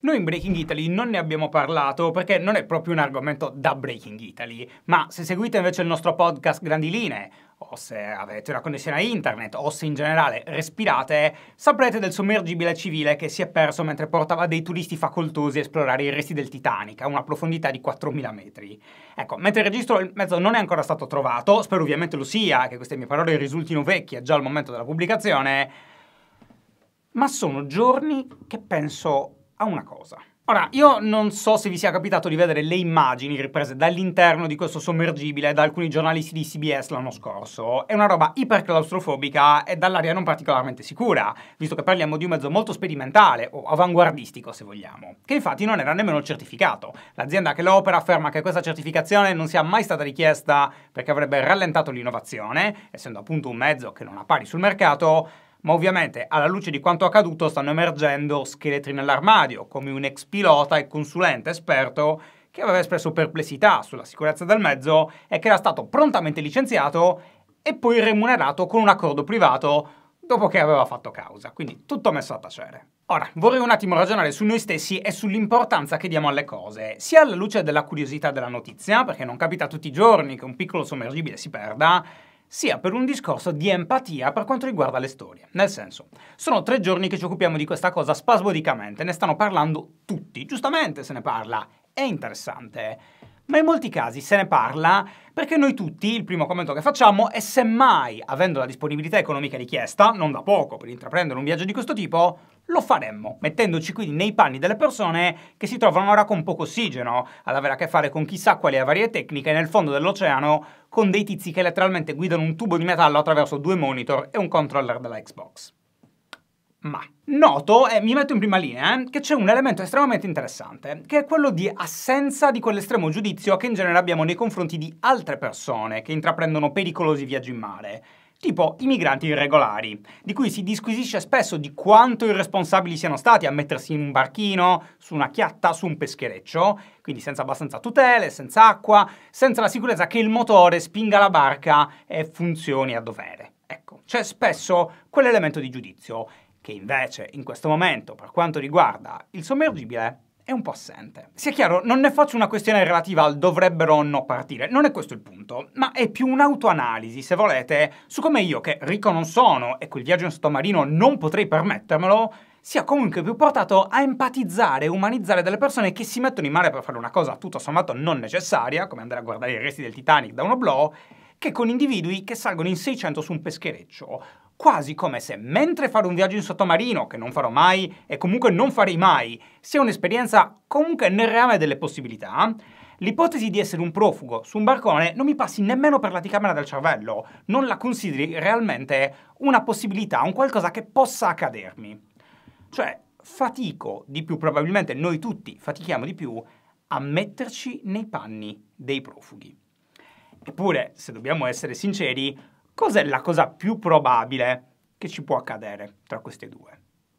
Noi in Breaking Italy non ne abbiamo parlato perché non è proprio un argomento da Breaking Italy, ma se seguite invece il nostro podcast Grandi Linee, o se avete una connessione a internet, o se in generale respirate, saprete del sommergibile civile che si è perso mentre portava dei turisti facoltosi a esplorare i resti del Titanic a una profondità di 4.000 metri. Ecco, mentre il registro del mezzo non è ancora stato trovato, spero ovviamente lo sia, che queste mie parole risultino vecchie già al momento della pubblicazione, ma sono giorni che penso a una cosa. Ora, io non so se vi sia capitato di vedere le immagini riprese dall'interno di questo sommergibile da alcuni giornalisti di CBS l'anno scorso. È una roba iperclaustrofobica e dall'aria non particolarmente sicura, visto che parliamo di un mezzo molto sperimentale, o avanguardistico se vogliamo, che infatti non era nemmeno certificato. L'azienda che lo opera afferma che questa certificazione non sia mai stata richiesta perché avrebbe rallentato l'innovazione, essendo appunto un mezzo che non ha pari sul mercato, ma ovviamente alla luce di quanto accaduto stanno emergendo scheletri nell'armadio, come un ex pilota e consulente esperto che aveva espresso perplessità sulla sicurezza del mezzo e che era stato prontamente licenziato e poi remunerato con un accordo privato dopo che aveva fatto causa, quindi tutto messo a tacere. Ora, vorrei un attimo ragionare su noi stessi e sull'importanza che diamo alle cose, sia alla luce della curiosità della notizia, perché non capita tutti i giorni che un piccolo sommergibile si perda, sia per un discorso di empatia per quanto riguarda le storie. Nel senso, sono tre giorni che ci occupiamo di questa cosa spasmodicamente, ne stanno parlando tutti, giustamente se ne parla, è interessante. Ma in molti casi se ne parla perché noi tutti il primo commento che facciamo è semmai, avendo la disponibilità economica richiesta, non da poco per intraprendere un viaggio di questo tipo, lo faremmo, mettendoci quindi nei panni delle persone che si trovano ora con poco ossigeno, ad avere a che fare con chissà quali avarie tecniche nel fondo dell'oceano, con dei tizi che letteralmente guidano un tubo di metallo attraverso due monitor e un controller della Xbox. Ma noto, e mi metto in prima linea, eh, che c'è un elemento estremamente interessante, che è quello di assenza di quell'estremo giudizio che in genere abbiamo nei confronti di altre persone che intraprendono pericolosi viaggi in mare tipo i migranti irregolari, di cui si disquisisce spesso di quanto irresponsabili siano stati a mettersi in un barchino, su una chiatta, su un peschereccio, quindi senza abbastanza tutele, senza acqua, senza la sicurezza che il motore spinga la barca e funzioni a dovere. Ecco, c'è spesso quell'elemento di giudizio che invece in questo momento, per quanto riguarda il sommergibile, è un po' assente. Sia chiaro, non ne faccio una questione relativa al dovrebbero o no partire, non è questo il punto, ma è più un'autoanalisi, se volete, su come io, che ricco non sono e quel viaggio in sottomarino non potrei permettermelo, sia comunque più portato a empatizzare e umanizzare delle persone che si mettono in mare per fare una cosa tutto sommato non necessaria, come andare a guardare i resti del Titanic da uno blow, che con individui che salgono in 600 su un peschereccio, quasi come se mentre fare un viaggio in sottomarino, che non farò mai e comunque non farei mai, sia un'esperienza comunque nel reame delle possibilità, l'ipotesi di essere un profugo su un barcone non mi passi nemmeno per l'anticamera del cervello, non la consideri realmente una possibilità, un qualcosa che possa accadermi. Cioè, fatico di più, probabilmente noi tutti fatichiamo di più a metterci nei panni dei profughi. Eppure, se dobbiamo essere sinceri, Cos'è la cosa più probabile che ci può accadere tra queste due?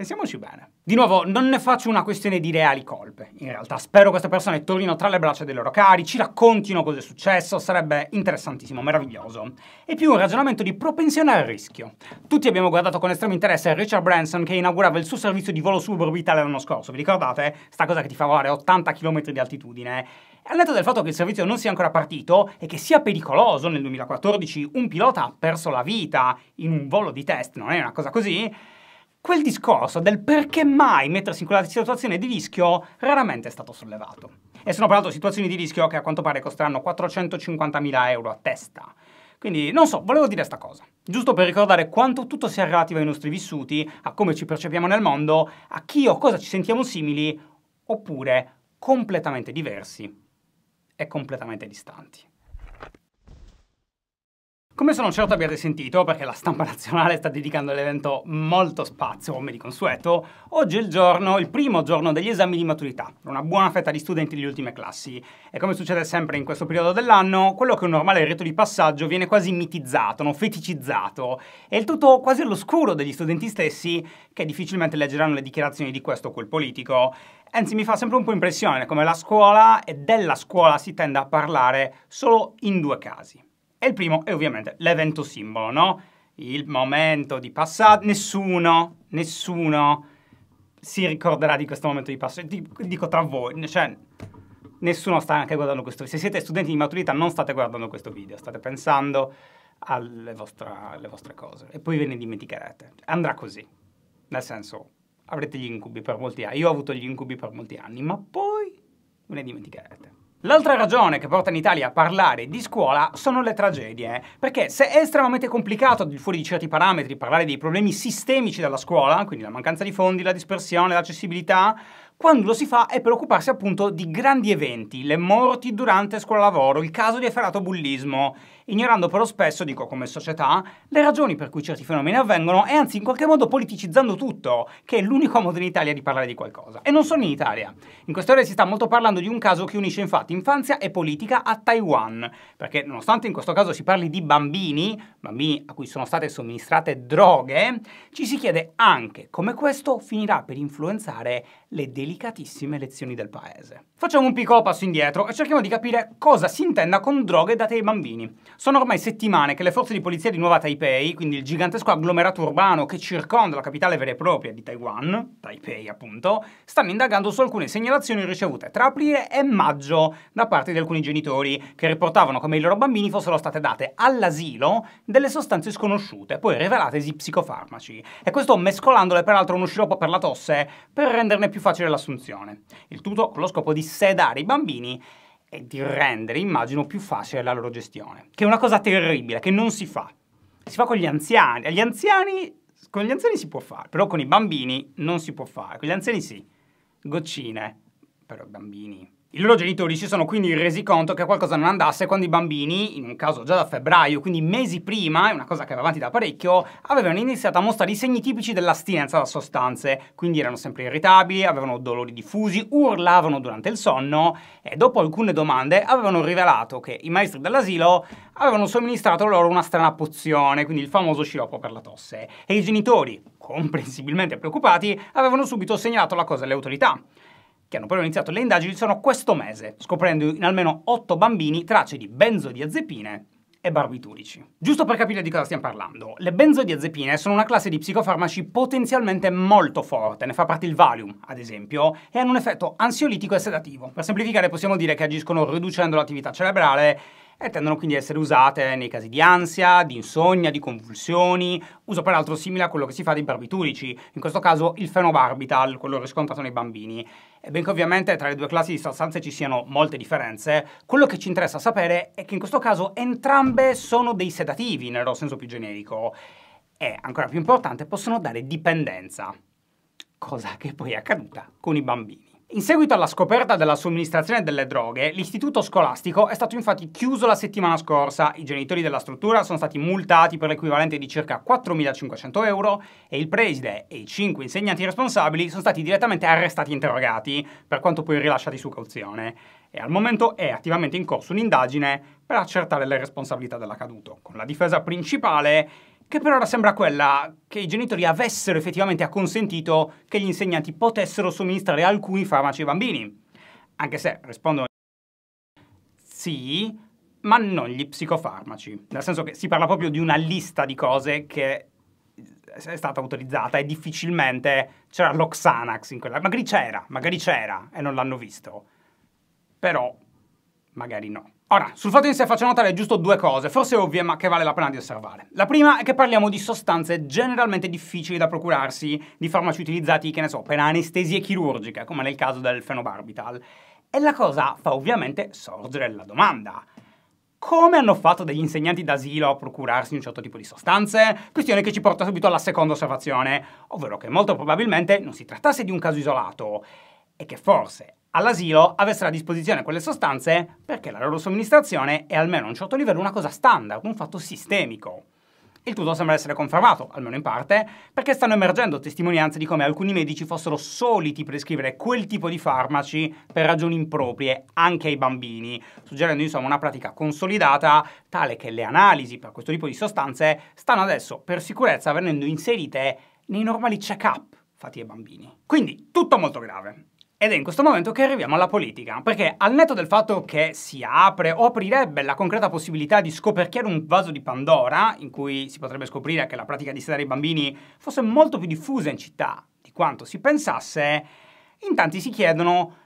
Pensiamoci bene. Di nuovo, non ne faccio una questione di reali colpe. In realtà, spero queste persone tornino tra le braccia dei loro cari, ci raccontino cosa è successo, sarebbe interessantissimo, meraviglioso. E più un ragionamento di propensione al rischio. Tutti abbiamo guardato con estremo interesse Richard Branson che inaugurava il suo servizio di volo suborbitale l'anno scorso, vi ricordate? Sta cosa che ti fa volare 80 km di altitudine. Al netto del fatto che il servizio non sia ancora partito e che sia pericoloso, nel 2014 un pilota ha perso la vita in un volo di test, non è una cosa così, quel discorso del perché mai mettersi in quella situazione di rischio raramente è stato sollevato. E sono peraltro situazioni di rischio che a quanto pare costeranno 450.000 euro a testa. Quindi non so, volevo dire sta cosa. Giusto per ricordare quanto tutto sia relativo ai nostri vissuti, a come ci percepiamo nel mondo, a chi o cosa ci sentiamo simili, oppure completamente diversi e completamente distanti. Come sono certo abbiate sentito, perché la stampa nazionale sta dedicando all'evento molto spazio, come di consueto, oggi è il giorno, il primo giorno degli esami di maturità, per una buona fetta di studenti delle ultime classi. E come succede sempre in questo periodo dell'anno, quello che è un normale rito di passaggio viene quasi mitizzato, non feticizzato, e il tutto quasi all'oscuro degli studenti stessi, che difficilmente leggeranno le dichiarazioni di questo o quel politico. Anzi, mi fa sempre un po' impressione come la scuola e della scuola si tenda a parlare solo in due casi e il primo è ovviamente l'evento simbolo, no? Il momento di passaggio. Nessuno, nessuno si ricorderà di questo momento di passaggio. Dico, tra voi, cioè nessuno sta anche guardando questo video. Se siete studenti di maturità non state guardando questo video, state pensando alle vostre, alle vostre cose e poi ve ne dimenticherete. Andrà così, nel senso avrete gli incubi per molti anni. Io ho avuto gli incubi per molti anni, ma poi ve ne dimenticherete. L'altra ragione che porta in Italia a parlare di scuola sono le tragedie, eh. perché se è estremamente complicato al di fuori di certi parametri parlare dei problemi sistemici della scuola, quindi la mancanza di fondi, la dispersione, l'accessibilità, quando lo si fa è per occuparsi appunto di grandi eventi, le morti durante scuola-lavoro, il caso di efferato bullismo, ignorando però spesso, dico come società, le ragioni per cui certi fenomeni avvengono e anzi in qualche modo politicizzando tutto, che è l'unico modo in Italia di parlare di qualcosa. E non solo in Italia. In queste ore si sta molto parlando di un caso che unisce infatti infanzia e politica a Taiwan, perché nonostante in questo caso si parli di bambini, bambini a cui sono state somministrate droghe, ci si chiede anche come questo finirà per influenzare le delicatissime lezioni del paese. Facciamo un piccolo passo indietro e cerchiamo di capire cosa si intenda con droghe date ai bambini. Sono ormai settimane che le forze di polizia di Nuova Taipei, quindi il gigantesco agglomerato urbano che circonda la capitale vera e propria di Taiwan, Taipei appunto, stanno indagando su alcune segnalazioni ricevute tra aprile e maggio da parte di alcuni genitori che riportavano come i loro bambini fossero state date all'asilo delle sostanze sconosciute, poi rivelatesi psicofarmaci. E questo mescolandole peraltro uno sciroppo per la tosse per renderne più più facile l'assunzione. Il tutto con lo scopo di sedare i bambini e di rendere, immagino, più facile la loro gestione. Che è una cosa terribile, che non si fa. Si fa con gli anziani. Agli anziani con gli anziani si può fare, però con i bambini non si può fare. Con gli anziani sì. Goccine, però i bambini i loro genitori si sono quindi resi conto che qualcosa non andasse quando i bambini, in un caso già da febbraio, quindi mesi prima, è una cosa che va avanti da parecchio, avevano iniziato a mostrare i segni tipici dell'astinenza da sostanze, quindi erano sempre irritabili, avevano dolori diffusi, urlavano durante il sonno e dopo alcune domande avevano rivelato che i maestri dell'asilo avevano somministrato loro una strana pozione, quindi il famoso sciroppo per la tosse, e i genitori, comprensibilmente preoccupati, avevano subito segnalato la cosa alle autorità che hanno poi iniziato le indagini sono questo mese, scoprendo in almeno 8 bambini tracce di benzodiazepine e barbiturici. Giusto per capire di cosa stiamo parlando, le benzodiazepine sono una classe di psicofarmaci potenzialmente molto forte, ne fa parte il Valium, ad esempio, e hanno un effetto ansiolitico e sedativo. Per semplificare possiamo dire che agiscono riducendo l'attività cerebrale e tendono quindi a essere usate nei casi di ansia, di insonnia, di convulsioni, uso peraltro simile a quello che si fa dei barbiturici, in questo caso il fenobarbital, quello riscontrato nei bambini. E benché ovviamente tra le due classi di sostanze ci siano molte differenze, quello che ci interessa sapere è che in questo caso entrambe sono dei sedativi nel loro senso più generico e, ancora più importante, possono dare dipendenza, cosa che poi è accaduta con i bambini. In seguito alla scoperta della somministrazione delle droghe, l'istituto scolastico è stato infatti chiuso la settimana scorsa, i genitori della struttura sono stati multati per l'equivalente di circa 4.500 euro e il preside e i cinque insegnanti responsabili sono stati direttamente arrestati e interrogati, per quanto poi rilasciati su cauzione. E al momento è attivamente in corso un'indagine per accertare le responsabilità dell'accaduto, con la difesa principale che per ora sembra quella che i genitori avessero effettivamente acconsentito che gli insegnanti potessero somministrare alcuni farmaci ai bambini. Anche se rispondono sì, ma non gli psicofarmaci. Nel senso che si parla proprio di una lista di cose che eh, è stata autorizzata e difficilmente c'era l'Oxanax in quella. Magari c'era, magari c'era e non l'hanno visto. Però magari no. Ora, sul fatto di se faccio notare giusto due cose, forse ovvie ma che vale la pena di osservare. La prima è che parliamo di sostanze generalmente difficili da procurarsi, di farmaci utilizzati, che ne so, per anestesie chirurgiche, come nel caso del fenobarbital. E la cosa fa ovviamente sorgere la domanda. Come hanno fatto degli insegnanti d'asilo a procurarsi un certo tipo di sostanze? Questione che ci porta subito alla seconda osservazione, ovvero che molto probabilmente non si trattasse di un caso isolato e che forse all'asilo avessero a disposizione quelle sostanze perché la loro somministrazione è almeno a un certo livello una cosa standard, un fatto sistemico. Il tutto sembra essere confermato, almeno in parte, perché stanno emergendo testimonianze di come alcuni medici fossero soliti prescrivere quel tipo di farmaci per ragioni improprie anche ai bambini, suggerendo insomma una pratica consolidata tale che le analisi per questo tipo di sostanze stanno adesso per sicurezza venendo inserite nei normali check-up fatti ai bambini. Quindi tutto molto grave. Ed è in questo momento che arriviamo alla politica, perché al netto del fatto che si apre o aprirebbe la concreta possibilità di scoperchiare un vaso di Pandora, in cui si potrebbe scoprire che la pratica di sedare i bambini fosse molto più diffusa in città di quanto si pensasse, in tanti si chiedono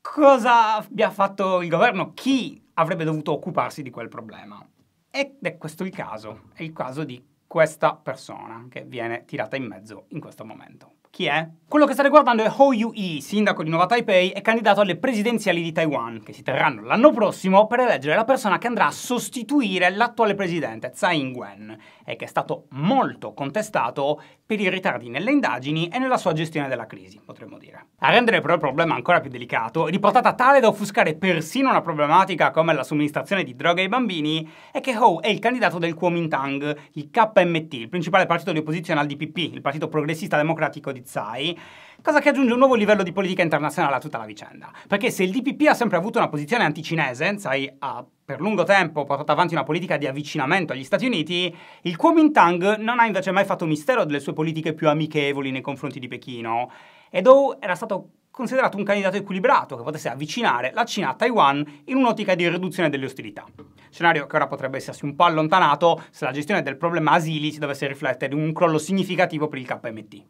cosa abbia fatto il governo, chi avrebbe dovuto occuparsi di quel problema. Ed è questo il caso, è il caso di questa persona che viene tirata in mezzo in questo momento. Chi è? Quello che state guardando è Ho Yu-i, sindaco di Nuova Taipei e candidato alle presidenziali di Taiwan, che si terranno l'anno prossimo per eleggere la persona che andrà a sostituire l'attuale presidente Tsai Ing-wen e che è stato molto contestato per i ritardi nelle indagini e nella sua gestione della crisi, potremmo dire. A rendere però il problema ancora più delicato, riportata tale da offuscare persino una problematica come la somministrazione di droga ai bambini, è che Ho è il candidato del Kuomintang, il KMT, il principale partito di opposizione al DPP, il partito progressista democratico di Karzai, cosa che aggiunge un nuovo livello di politica internazionale a tutta la vicenda. Perché se il DPP ha sempre avuto una posizione anticinese, Tsai ha per lungo tempo portato avanti una politica di avvicinamento agli Stati Uniti, il Kuomintang non ha invece mai fatto mistero delle sue politiche più amichevoli nei confronti di Pechino. E Dou era stato considerato un candidato equilibrato che potesse avvicinare la Cina a Taiwan in un'ottica di riduzione delle ostilità. Scenario che ora potrebbe essersi un po' allontanato se la gestione del problema asili si dovesse riflettere in un crollo significativo per il KMT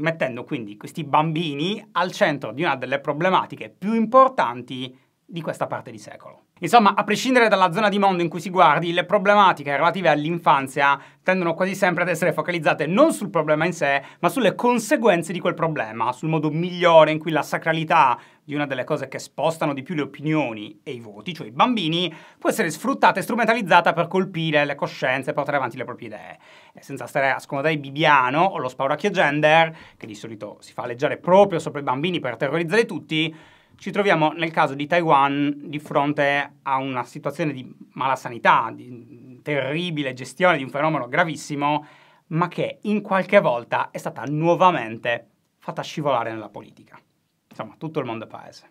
mettendo quindi questi bambini al centro di una delle problematiche più importanti di questa parte di secolo. Insomma, a prescindere dalla zona di mondo in cui si guardi, le problematiche relative all'infanzia tendono quasi sempre ad essere focalizzate non sul problema in sé, ma sulle conseguenze di quel problema, sul modo migliore in cui la sacralità di una delle cose che spostano di più le opinioni e i voti, cioè i bambini, può essere sfruttata e strumentalizzata per colpire le coscienze e portare avanti le proprie idee. E senza stare a scomodare il bibiano o lo spauracchio gender, che di solito si fa alleggiare proprio sopra i bambini per terrorizzare tutti, ci troviamo nel caso di Taiwan di fronte a una situazione di malasanità, di terribile gestione di un fenomeno gravissimo, ma che in qualche volta è stata nuovamente fatta scivolare nella politica insomma, tutto il mondo paese.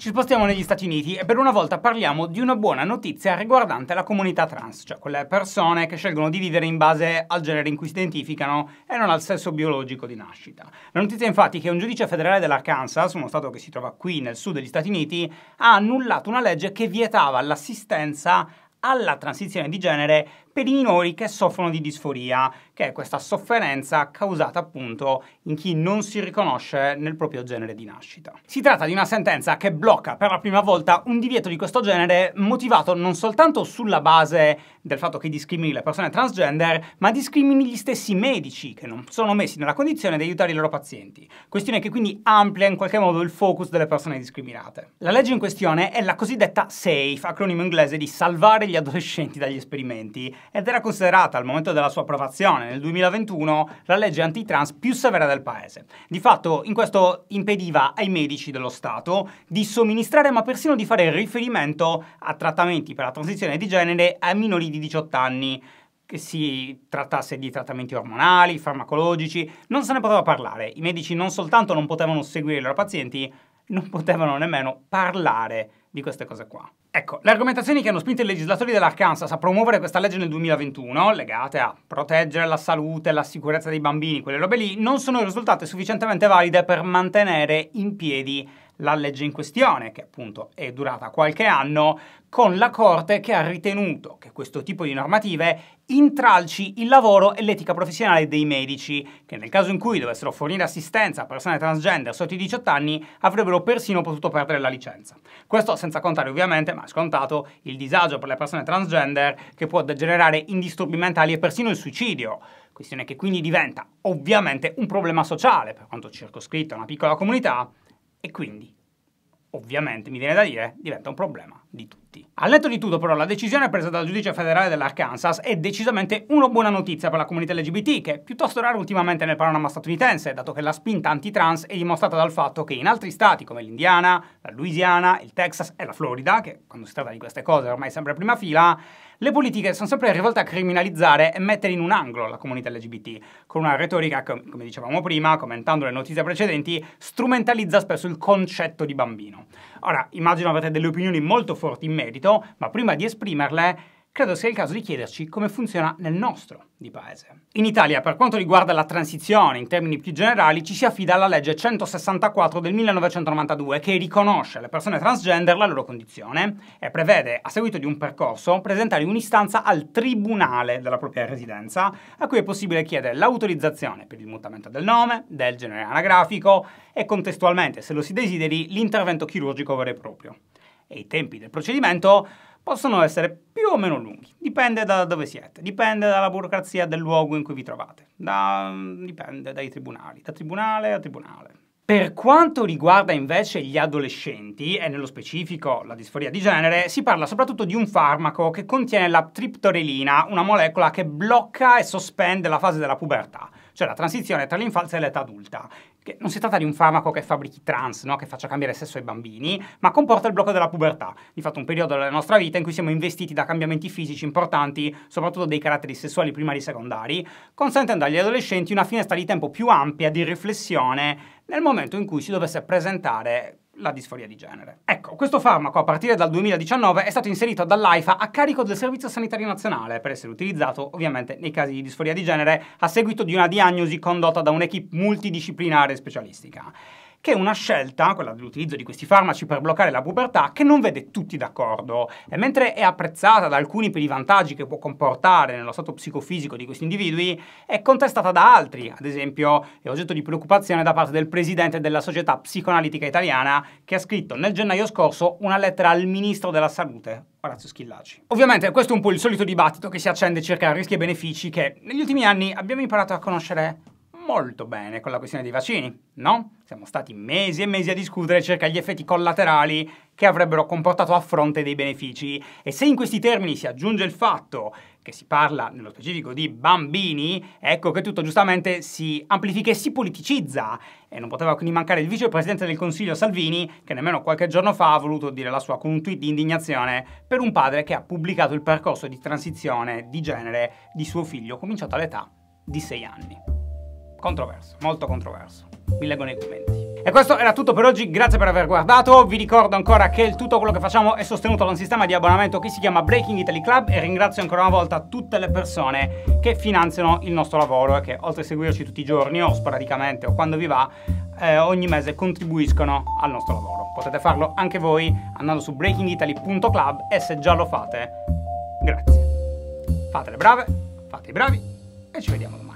Ci spostiamo negli Stati Uniti e per una volta parliamo di una buona notizia riguardante la comunità trans, cioè quelle persone che scelgono di vivere in base al genere in cui si identificano e non al sesso biologico di nascita. La notizia è infatti che un giudice federale dell'Arkansas, uno stato che si trova qui nel sud degli Stati Uniti, ha annullato una legge che vietava l'assistenza alla transizione di genere per i minori che soffrono di disforia, che è questa sofferenza causata appunto in chi non si riconosce nel proprio genere di nascita. Si tratta di una sentenza che blocca per la prima volta un divieto di questo genere motivato non soltanto sulla base del fatto che discrimini le persone transgender, ma discrimini gli stessi medici che non sono messi nella condizione di aiutare i loro pazienti, questione che quindi amplia in qualche modo il focus delle persone discriminate. La legge in questione è la cosiddetta SAFE, acronimo inglese di salvare gli adolescenti dagli esperimenti, ed era considerata al momento della sua approvazione nel 2021 la legge antitrans più severa del paese. Di fatto in questo impediva ai medici dello Stato di somministrare ma persino di fare riferimento a trattamenti per la transizione di genere a minori di 18 anni che si trattasse di trattamenti ormonali, farmacologici, non se ne poteva parlare. I medici non soltanto non potevano seguire i loro pazienti, non potevano nemmeno parlare di queste cose qua. Ecco, le argomentazioni che hanno spinto i legislatori dell'Arkansas a promuovere questa legge nel 2021, legate a proteggere la salute, e la sicurezza dei bambini, quelle robe lì, non sono risultate sufficientemente valide per mantenere in piedi la legge in questione, che appunto è durata qualche anno, con la Corte che ha ritenuto che questo tipo di normative intralci il lavoro e l'etica professionale dei medici, che nel caso in cui dovessero fornire assistenza a persone transgender sotto i 18 anni avrebbero persino potuto perdere la licenza. Questo senza contare ovviamente, ma scontato, il disagio per le persone transgender che può degenerare in disturbi mentali e persino il suicidio questione che quindi diventa ovviamente un problema sociale, per quanto circoscritta a una piccola comunità, e quindi, ovviamente, mi viene da dire, diventa un problema di tutti. Al letto di tutto, però, la decisione presa dal giudice federale dell'Arkansas è decisamente una buona notizia per la comunità LGBT, che è piuttosto rara ultimamente nel panorama statunitense, dato che la spinta antitrans è dimostrata dal fatto che in altri stati come l'Indiana, la Louisiana, il Texas e la Florida, che quando si tratta di queste cose ormai è sempre prima fila, le politiche sono sempre rivolte a criminalizzare e mettere in un angolo la comunità LGBT, con una retorica che, come dicevamo prima, commentando le notizie precedenti, strumentalizza spesso il concetto di bambino. Ora, immagino avete delle opinioni molto forti in merito, ma prima di esprimerle credo sia il caso di chiederci come funziona nel nostro di paese. In Italia, per quanto riguarda la transizione in termini più generali, ci si affida alla legge 164 del 1992 che riconosce alle persone transgender la loro condizione e prevede, a seguito di un percorso, presentare un'istanza al tribunale della propria residenza, a cui è possibile chiedere l'autorizzazione per il mutamento del nome, del genere anagrafico e contestualmente, se lo si desideri, l'intervento chirurgico vero e proprio. E i tempi del procedimento possono essere più o meno lunghi, dipende da dove siete, dipende dalla burocrazia del luogo in cui vi trovate, da, mm, dipende dai tribunali, da tribunale a tribunale. Per quanto riguarda invece gli adolescenti, e nello specifico la disforia di genere, si parla soprattutto di un farmaco che contiene la triptorelina, una molecola che blocca e sospende la fase della pubertà, cioè la transizione tra l'infanzia e l'età adulta, che non si tratta di un farmaco che fabbrichi trans, no? che faccia cambiare sesso ai bambini, ma comporta il blocco della pubertà, di fatto un periodo della nostra vita in cui siamo investiti da cambiamenti fisici importanti, soprattutto dei caratteri sessuali primari e secondari, consentendo agli adolescenti una finestra di tempo più ampia di riflessione nel momento in cui si dovesse presentare la disforia di genere. Ecco, questo farmaco a partire dal 2019 è stato inserito dall'AIFA a carico del Servizio Sanitario Nazionale per essere utilizzato ovviamente nei casi di disforia di genere a seguito di una diagnosi condotta da un'equipe multidisciplinare specialistica che è una scelta, quella dell'utilizzo di questi farmaci per bloccare la pubertà, che non vede tutti d'accordo. E mentre è apprezzata da alcuni per i vantaggi che può comportare nello stato psicofisico di questi individui, è contestata da altri. Ad esempio, è oggetto di preoccupazione da parte del presidente della Società Psicoanalitica Italiana, che ha scritto nel gennaio scorso una lettera al ministro della Salute, Orazio Schillaci. Ovviamente questo è un po' il solito dibattito che si accende circa rischi e benefici che negli ultimi anni abbiamo imparato a conoscere molto bene con la questione dei vaccini, no? Siamo stati mesi e mesi a discutere circa gli effetti collaterali che avrebbero comportato a fronte dei benefici e se in questi termini si aggiunge il fatto che si parla nello specifico di bambini, ecco che tutto giustamente si amplifica e si politicizza e non poteva quindi mancare il vicepresidente del Consiglio Salvini che nemmeno qualche giorno fa ha voluto dire la sua con un tweet di indignazione per un padre che ha pubblicato il percorso di transizione di genere di suo figlio cominciato all'età di 6 anni controverso, molto controverso. Mi leggo nei commenti. E questo era tutto per oggi, grazie per aver guardato, vi ricordo ancora che tutto quello che facciamo è sostenuto da un sistema di abbonamento che si chiama Breaking Italy Club e ringrazio ancora una volta tutte le persone che finanziano il nostro lavoro e che oltre a seguirci tutti i giorni o sporadicamente o quando vi va, eh, ogni mese contribuiscono al nostro lavoro. Potete farlo anche voi andando su breakingitaly.club e se già lo fate, grazie. Fate le brave, fate i bravi e ci vediamo domani.